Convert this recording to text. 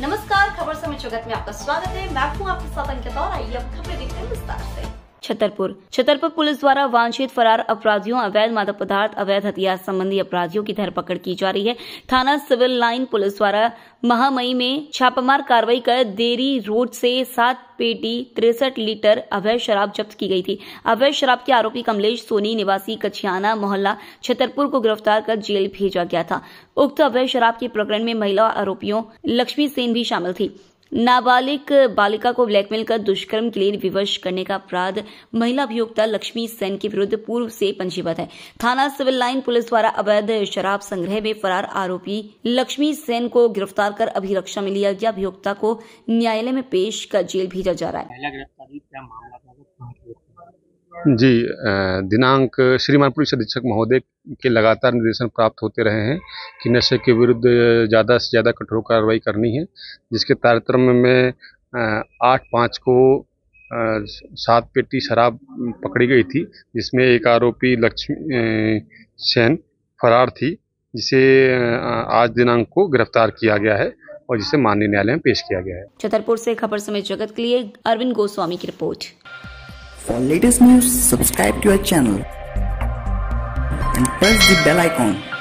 नमस्कार खबर समय जगत में आपका स्वागत है मैं हूँ आपके साथ अंकिता और आइए अब खबरें देखते हैं विस्तार ऐसी छतरपुर छतरपुर पुलिस द्वारा वांछित फरार अपराधियों अवैध मादक पदार्थ अवैध हथियार संबंधी अपराधियों की धरपकड़ की जा रही है थाना सिविल लाइन पुलिस द्वारा महामई में छापामार कार्रवाई कर देरी रोड से सात पेटी तिरसठ लीटर अवैध शराब जब्त की गई थी अवैध शराब के आरोपी कमलेश सोनी निवासी कछियाना मोहल्ला छतरपुर को गिरफ्तार कर जेल भेजा गया था उक्त अवैध शराब के प्रकरण में महिला आरोपियों लक्ष्मी सेन भी शामिल थी नाबालिग बालिका को ब्लैकमेल कर दुष्कर्म के लिए विवश करने का अपराध महिला अभियोक्ता लक्ष्मी सेन के विरुद्ध पूर्व से पंजीबद्ध है थाना सिविल लाइन पुलिस द्वारा अवैध शराब संग्रह में फरार आरोपी लक्ष्मी सेन को गिरफ्तार कर अभिरक्षा में लिया गया अभियोक्ता को न्यायालय में पेश कर जेल भेजा जा रहा है जी दिनांक श्रीमान पुलिस अधीक्षक महोदय के लगातार निर्देशन प्राप्त होते रहे हैं कि नशे के विरुद्ध ज़्यादा से ज़्यादा कठोर कार्रवाई करनी है जिसके तारतम्य में आठ पाँच को सात पेटी शराब पकड़ी गई थी जिसमें एक आरोपी लक्ष्मी सेन फरार थी जिसे आज दिनांक को गिरफ्तार किया गया है और जिसे माननीय न्यायालय में पेश किया गया है छतरपुर से खबर समय जगत के लिए अरविंद गोस्वामी की report For latest news, subscribe to our channel and press the bell icon.